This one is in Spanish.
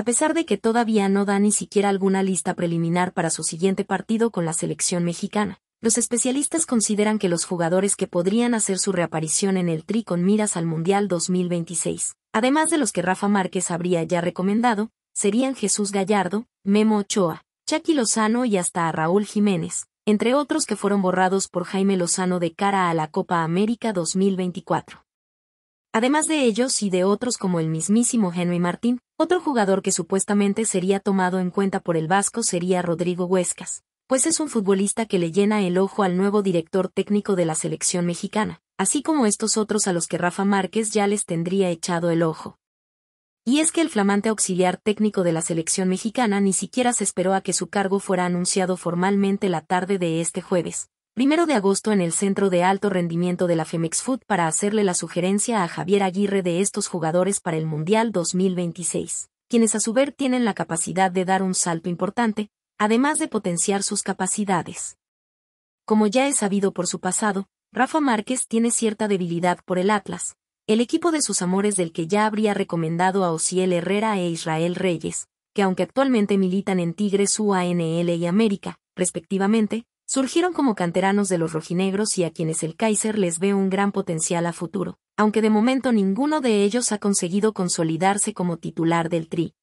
a pesar de que todavía no da ni siquiera alguna lista preliminar para su siguiente partido con la selección mexicana. Los especialistas consideran que los jugadores que podrían hacer su reaparición en el tri con miras al Mundial 2026, además de los que Rafa Márquez habría ya recomendado, serían Jesús Gallardo, Memo Ochoa, Chucky Lozano y hasta a Raúl Jiménez, entre otros que fueron borrados por Jaime Lozano de cara a la Copa América 2024. Además de ellos y de otros como el mismísimo Henry Martín, otro jugador que supuestamente sería tomado en cuenta por el Vasco sería Rodrigo Huescas, pues es un futbolista que le llena el ojo al nuevo director técnico de la selección mexicana, así como estos otros a los que Rafa Márquez ya les tendría echado el ojo. Y es que el flamante auxiliar técnico de la selección mexicana ni siquiera se esperó a que su cargo fuera anunciado formalmente la tarde de este jueves, primero de agosto en el Centro de Alto Rendimiento de la Femex Food para hacerle la sugerencia a Javier Aguirre de estos jugadores para el Mundial 2026, quienes a su ver tienen la capacidad de dar un salto importante, además de potenciar sus capacidades. Como ya he sabido por su pasado, Rafa Márquez tiene cierta debilidad por el Atlas, el equipo de sus amores del que ya habría recomendado a Osiel Herrera e Israel Reyes, que aunque actualmente militan en Tigres UANL y América, respectivamente, Surgieron como canteranos de los rojinegros y a quienes el Kaiser les ve un gran potencial a futuro, aunque de momento ninguno de ellos ha conseguido consolidarse como titular del tri.